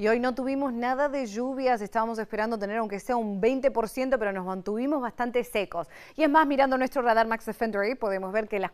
Y hoy no tuvimos nada de lluvias, estábamos esperando tener aunque sea un 20%, pero nos mantuvimos bastante secos. Y es más, mirando nuestro radar Max Fendery, podemos ver que las,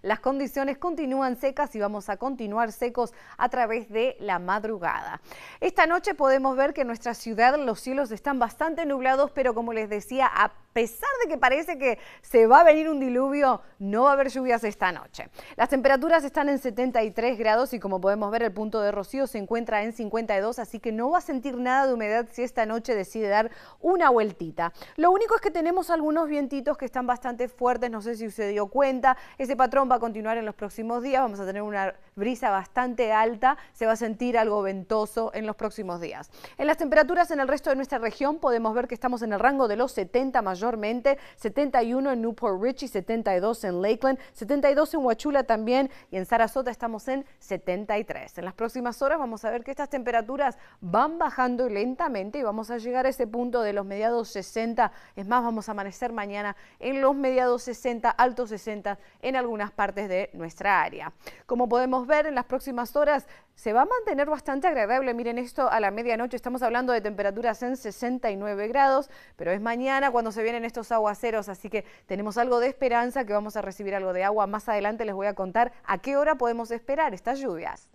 las condiciones continúan secas y vamos a continuar secos a través de la madrugada. Esta noche podemos ver que en nuestra ciudad los cielos están bastante nublados, pero como les decía, a pesar de que parece que se va a venir un diluvio, no va a haber lluvias esta noche. Las temperaturas están en 73 grados y como podemos ver el punto de rocío se encuentra en 52 así que no va a sentir nada de humedad si esta noche decide dar una vueltita. Lo único es que tenemos algunos vientitos que están bastante fuertes, no sé si se dio cuenta, ese patrón va a continuar en los próximos días, vamos a tener una brisa bastante alta, se va a sentir algo ventoso en los próximos días. En las temperaturas en el resto de nuestra región podemos ver que estamos en el rango de los 70 mayormente, 71 en Newport y 72 en Lakeland, 72 en Huachula también y en Sarasota estamos en 73. En las próximas horas vamos a ver que estas temperaturas van bajando lentamente y vamos a llegar a ese punto de los mediados 60. Es más, vamos a amanecer mañana en los mediados 60, altos 60 en algunas partes de nuestra área. Como podemos ver, en las próximas horas se va a mantener bastante agradable. Miren esto a la medianoche, estamos hablando de temperaturas en 69 grados, pero es mañana cuando se vienen estos aguaceros, así que tenemos algo de esperanza que vamos a recibir algo de agua. Más adelante les voy a contar a qué hora podemos esperar estas lluvias.